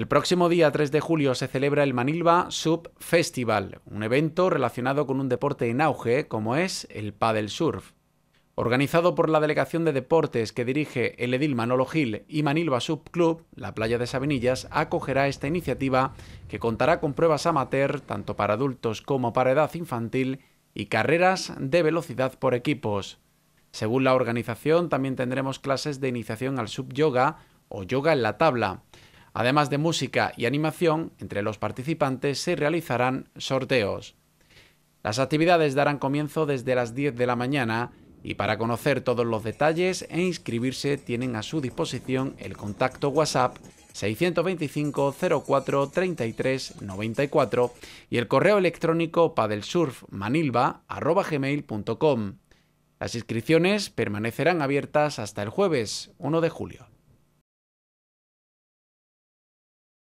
El próximo día 3 de julio se celebra el Manilva Sub Festival, un evento relacionado con un deporte en auge como es el paddle surf. Organizado por la Delegación de Deportes que dirige el edil Manolo Gil y Manilva Sub Club, la playa de Sabinillas acogerá esta iniciativa que contará con pruebas amateur tanto para adultos como para edad infantil y carreras de velocidad por equipos. Según la organización, también tendremos clases de iniciación al sub yoga o yoga en la tabla, Además de música y animación, entre los participantes se realizarán sorteos. Las actividades darán comienzo desde las 10 de la mañana y para conocer todos los detalles e inscribirse tienen a su disposición el contacto WhatsApp 625 04 33 94 y el correo electrónico padelsurfmanilva.gmail.com. Las inscripciones permanecerán abiertas hasta el jueves 1 de julio.